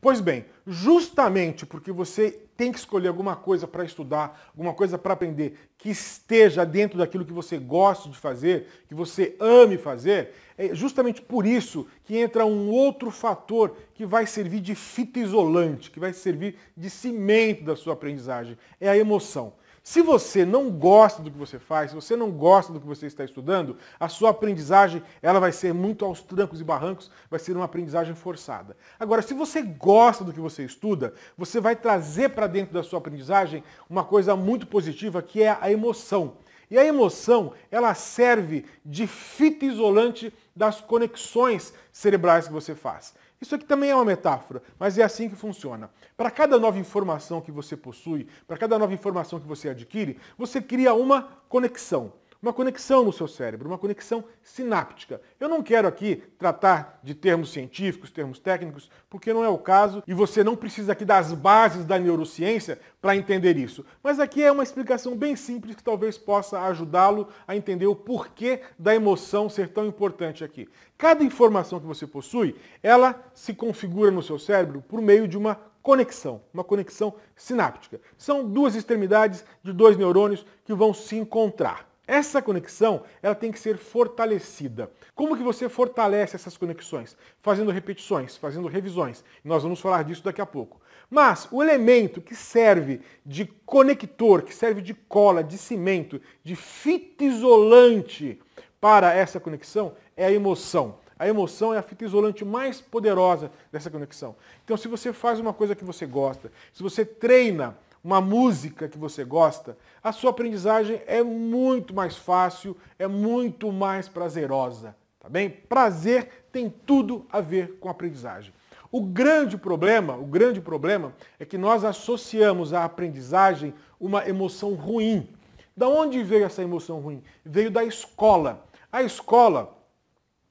Pois bem, justamente porque você tem que escolher alguma coisa para estudar, alguma coisa para aprender que esteja dentro daquilo que você gosta de fazer, que você ame fazer, é justamente por isso que entra um outro fator que vai servir de fita isolante, que vai servir de cimento da sua aprendizagem, é a emoção. Se você não gosta do que você faz, se você não gosta do que você está estudando, a sua aprendizagem ela vai ser muito aos trancos e barrancos, vai ser uma aprendizagem forçada. Agora, se você gosta do que você estuda, você vai trazer para dentro da sua aprendizagem uma coisa muito positiva que é a emoção. E a emoção, ela serve de fita isolante das conexões cerebrais que você faz. Isso aqui também é uma metáfora, mas é assim que funciona. Para cada nova informação que você possui, para cada nova informação que você adquire, você cria uma conexão uma conexão no seu cérebro, uma conexão sináptica. Eu não quero aqui tratar de termos científicos, termos técnicos, porque não é o caso e você não precisa aqui das bases da neurociência para entender isso. Mas aqui é uma explicação bem simples que talvez possa ajudá-lo a entender o porquê da emoção ser tão importante aqui. Cada informação que você possui, ela se configura no seu cérebro por meio de uma conexão, uma conexão sináptica. São duas extremidades de dois neurônios que vão se encontrar. Essa conexão ela tem que ser fortalecida. Como que você fortalece essas conexões? Fazendo repetições, fazendo revisões. Nós vamos falar disso daqui a pouco. Mas o elemento que serve de conector, que serve de cola, de cimento, de fita isolante para essa conexão é a emoção. A emoção é a fita isolante mais poderosa dessa conexão. Então, se você faz uma coisa que você gosta, se você treina uma música que você gosta, a sua aprendizagem é muito mais fácil, é muito mais prazerosa, tá bem? Prazer tem tudo a ver com aprendizagem. O grande problema, o grande problema é que nós associamos à aprendizagem uma emoção ruim. Da onde veio essa emoção ruim? Veio da escola. A escola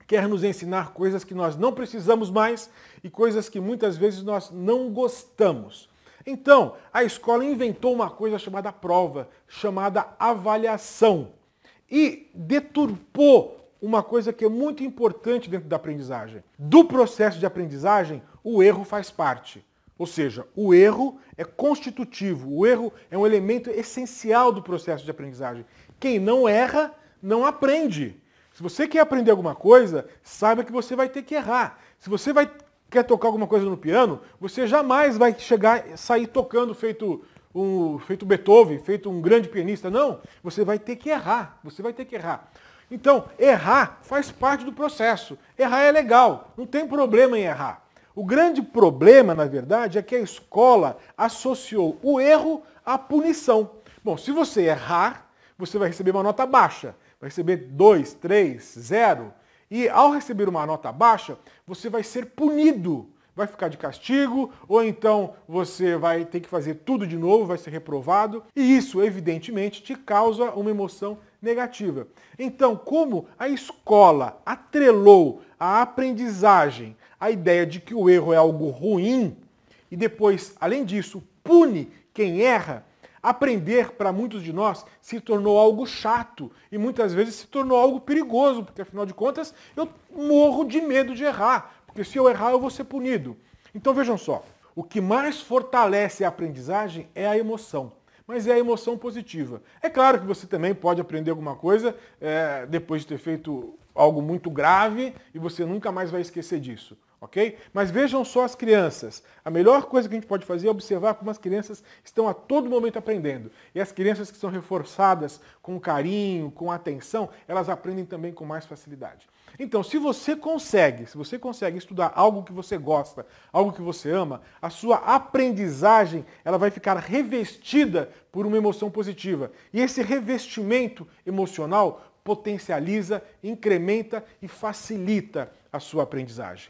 quer nos ensinar coisas que nós não precisamos mais e coisas que muitas vezes nós não gostamos. Então, a escola inventou uma coisa chamada prova, chamada avaliação, e deturpou uma coisa que é muito importante dentro da aprendizagem. Do processo de aprendizagem, o erro faz parte. Ou seja, o erro é constitutivo, o erro é um elemento essencial do processo de aprendizagem. Quem não erra, não aprende. Se você quer aprender alguma coisa, saiba que você vai ter que errar. Se você vai quer tocar alguma coisa no piano, você jamais vai chegar, sair tocando feito um, feito Beethoven, feito um grande pianista, não. Você vai ter que errar, você vai ter que errar. Então, errar faz parte do processo. Errar é legal, não tem problema em errar. O grande problema, na verdade, é que a escola associou o erro à punição. Bom, se você errar, você vai receber uma nota baixa, vai receber 2, 3, 0. E ao receber uma nota baixa, você vai ser punido. Vai ficar de castigo, ou então você vai ter que fazer tudo de novo, vai ser reprovado. E isso, evidentemente, te causa uma emoção negativa. Então, como a escola atrelou a aprendizagem a ideia de que o erro é algo ruim, e depois, além disso, pune quem erra, Aprender para muitos de nós se tornou algo chato e muitas vezes se tornou algo perigoso, porque afinal de contas eu morro de medo de errar, porque se eu errar eu vou ser punido. Então vejam só, o que mais fortalece a aprendizagem é a emoção, mas é a emoção positiva. É claro que você também pode aprender alguma coisa é, depois de ter feito algo muito grave e você nunca mais vai esquecer disso ok? Mas vejam só as crianças. A melhor coisa que a gente pode fazer é observar como as crianças estão a todo momento aprendendo. E as crianças que são reforçadas com carinho, com atenção, elas aprendem também com mais facilidade. Então, se você consegue, se você consegue estudar algo que você gosta, algo que você ama, a sua aprendizagem, ela vai ficar revestida por uma emoção positiva. E esse revestimento emocional potencializa, incrementa e facilita a sua aprendizagem.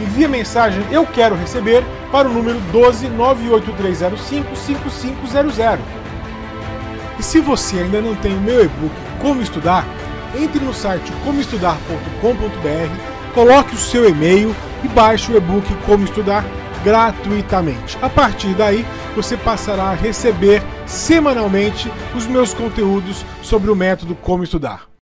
envie a mensagem Eu Quero Receber para o número 12 5500. E se você ainda não tem o meu e-book Como Estudar, entre no site comoestudar.com.br, coloque o seu e-mail e baixe o e-book Como Estudar gratuitamente. A partir daí, você passará a receber semanalmente os meus conteúdos sobre o método Como Estudar.